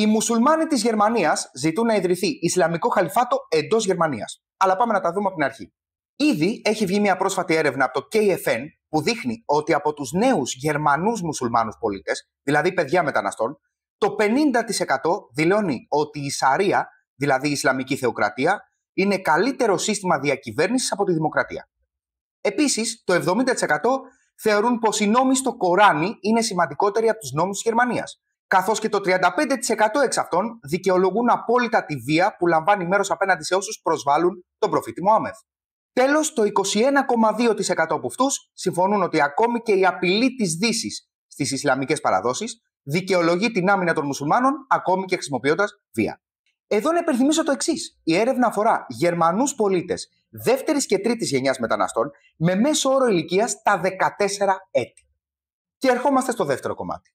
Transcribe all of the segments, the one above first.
Οι μουσουλμάνοι της Γερμανίας ζητούν να ιδρυθεί Ισλαμικό Χαλιφάτο εντός Γερμανίας. Αλλά πάμε να τα δούμε από την αρχή. Ήδη έχει βγει μια πρόσφατη έρευνα από το KFN που δείχνει ότι από τους νέους Γερμανούς μουσουλμάνους πολίτες, δηλαδή παιδιά μεταναστών, το 50% δηλώνει ότι η Σαρία, δηλαδή η Ισλαμική Θεοκρατία, είναι καλύτερο σύστημα διακυβέρνησης από τη δημοκρατία. Επίσης, το 70% θεωρούν πως οι νόμοι στο Κοράνι είναι σημαντικότεροι από τους νόμους της Γερμανίας καθώς και το 35% εξ αυτών δικαιολογούν απόλυτα τη βία που λαμβάνει μέρος απέναντι σε όσους προσβάλλουν τον προφήτη Μωάμεθ. Τέλος, το 21,2% από αυτούς συμφωνούν ότι ακόμη και η απειλή της δύσης στις Ισλαμικές παραδόσεις δικαιολογεί την άμυνα των μουσουλμάνων ακόμη και χρησιμοποιώντας βία. Εδώ να υπενθυμίσω το εξής. Η έρευνα αφορά Γερμανούς πολίτες δεύτερης και τρίτης γενιάς μεταναστών με μέσο όρο ηλικίας τα 14 έτη. Και ερχόμαστε στο δεύτερο κομμάτι.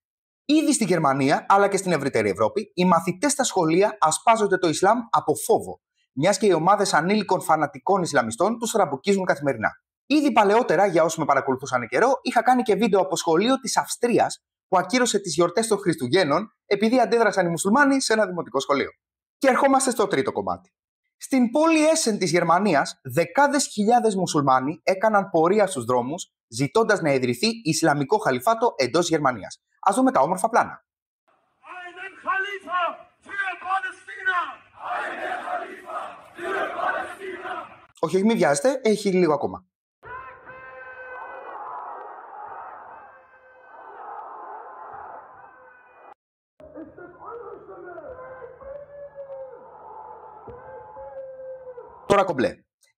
Ήδη στη Γερμανία, αλλά και στην ευρύτερη Ευρώπη, οι μαθητές στα σχολεία ασπάζονται το Ισλάμ από φόβο, μιας και οι ομάδες ανήλικων φανατικών Ισλαμιστών τους ραμποκίζουν καθημερινά. Ήδη παλαιότερα, για όσους με παρακολουθούσαν καιρό, είχα κάνει και βίντεο από σχολείο της Αυστρίας που ακύρωσε τις γιορτές των Χριστουγέννων επειδή αντέδρασαν οι μουσουλμάνοι σε ένα δημοτικό σχολείο. Και ερχόμαστε στο τρίτο κομμάτι. Στην πόλη Έσεν της Γερμανίας, δεκάδες χιλιάδες μουσουλμάνοι έκαναν πορεία στους δρόμους, ζητώντας να ιδρυθεί Ισλαμικό Χαλιφάτο εντός Γερμανίας. Ας δούμε τα όμορφα πλάνα. Όχι, μην βιάζετε, έχει λίγο ακόμα. Τώρα κομπλέ.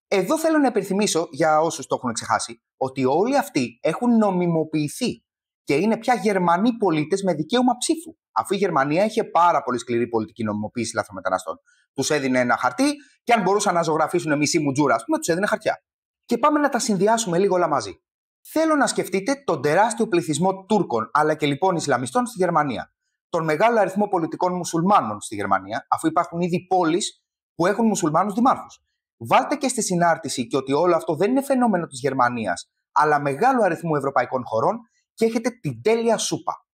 Εδώ θέλω να υπενθυμίσω για όσους το έχουν ξεχάσει ότι όλοι αυτοί έχουν νομιμοποιηθεί και είναι πια Γερμανοί πολίτες με δικαίωμα ψήφου. Αφού η Γερμανία είχε πάρα πολύ σκληρή πολιτική νομιμοποίηση λαθρομεταναστών. Τους έδινε ένα χαρτί και αν μπορούσαν να ζωγραφίσουν μισή τζούρα, ας πούμε, τους έδινε χαρτιά. Και πάμε να τα συνδυάσουμε λίγο όλα μαζί. Θέλω να σκεφτείτε τον τεράστιο πληθυσμό Τούρκων αλλά και λοιπόν Ισλαμιστών στη Γερμανία. Τον μεγάλο αριθμό πολιτικών μουσουλμάνων στη Γερμανία, αφού υπάρχουν ήδη πόλεις που έχουν μουσουλμάνους δημάρχους. Βάλτε και στη συνάρτηση και ότι όλο αυτό δεν είναι φαινόμενο της Γερμανίας, αλλά μεγάλου αριθμού ευρωπαϊκών χωρών και έχετε την τέλεια σούπα.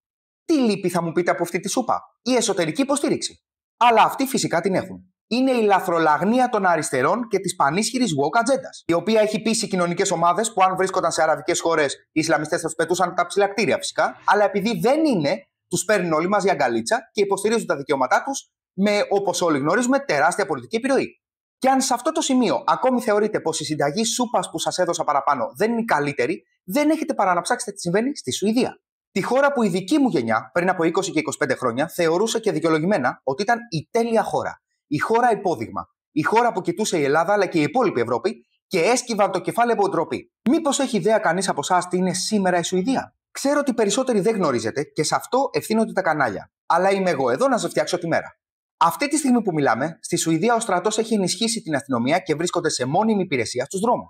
Τι λύπη θα μου πείτε από αυτή τη σούπα. Η εσωτερική υποστήριξη. Αλλά αυτή φυσικά την έχουν. Είναι η λαθρολαγνία των αριστερών και της πανίσχυρης woke ατζέντα, η οποία έχει πείσει κοινωνικές ομάδες που, αν βρίσκονταν σε αραβικές χώρες, οι Ισλαμιστές θα τους πετούσαν τα ψηλά φυσικά, αλλά επειδή δεν είναι, τους παίρνουν όλοι μα για αγκαλίτσα και υποστηρίζουν τα δικαιώματά τους με, όπως όλοι γνωρίζουμε, τεράστια πολιτική επιρροή. Και αν σε αυτό το σημείο ακόμη θεωρείτε πως η συνταγή σούπας που σας έδωσα παραπάνω δεν είναι καλύτερη, δεν έχετε παρά να ψάξετε τι συμβαίνει στη Σουηδία. Τη χώρα που η δική μου γενιά πριν από 20 και 25 χρόνια θεωρούσε και δικαιολογημένα ότι ήταν η τέλεια χώρα. Η χώρα υπόδειγμα. Η χώρα που κοιτούσε η Ελλάδα αλλά και η υπόλοιπη Ευρώπη και έσκυβαν το κεφάλι από ντροπή. Μήπως έχει ιδέα κανείς από εσάς τι είναι σήμερα η Σουηδία. Ξέρω ότι περισσότεροι δεν γνωρίζετε και σε αυτό ευθύνονται τα κανάλια. Αλλά είμαι εγώ εδώ να σας φτιάξω τη μέρα. Αυτή τη στιγμή που μιλάμε, στη Σουηδία ο στρατός έχει ενισχύσει την αστυνομία και βρίσκονται σε μόνιμη υπηρεσία στους δρόμους.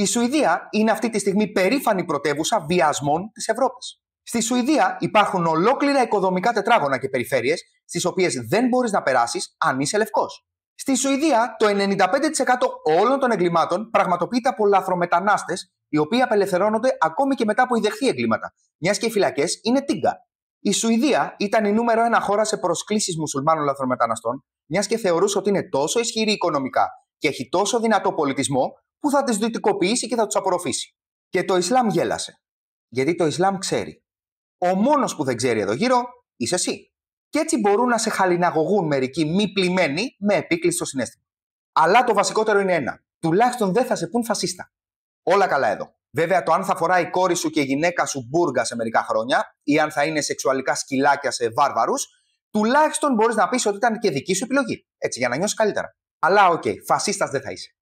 Η Σουηδία είναι αυτή τη στιγμή περήφανη πρωτεύουσα βιασμών της Ευρώπης. Στη Σουηδία υπάρχουν ολόκληρα οικοδομικά τετράγωνα και περιφέρειες, στις οποίες δεν μπορείς να περάσεις αν είσαι λευκός. Στη Σουηδία, το 95% όλων των εγκλημάτων πραγματοποιείται από λαθρομετανάστες, οι οποίοι απελευθερώνονται ακόμη και μετά από ιδεχθεί εγκλήματα, μιας και οι φυλακές είναι τίγκα. Η Σουηδία ήταν η νούμερο ένα χώρα σε προσκλήσεις μουσουλμάνων λαθρομεταναστών, μιας και θεωρούσε ότι είναι τόσο ισχυρή οικονομικά και έχει τόσο δυνατό πολιτισμό που θα τις δυτικοποιήσει και θα τους απορροφήσει. Και το Ισλάμ γέλασε. Γιατί το Ισλάμ ξέρει. Ο μόνος που δεν ξέρει εδώ γύρω είσαι εσύ. Και έτσι μπορούν να σε χαλιναγωγούν μερικοί μη πλημμένοι με επίκλειστο συνέστημα. Αλλά το βασικότερο είναι ένα. Τουλάχιστον δεν θα σε πούν φασίστα. Όλα καλά εδώ. Βέβαια, το αν θα φοράει η κόρη σου και η γυναίκα σου μπουργκα σε μερικά χρόνια ή αν θα είναι σεξουαλικά σκυλάκια σε βάρβαρους, τουλάχιστον μπορείς να πεις ότι ήταν και δική σου επιλογή. Έτσι, για να νιώσεις καλύτερα. Αλλά οκ, okay, φασίστας δεν θα είσαι.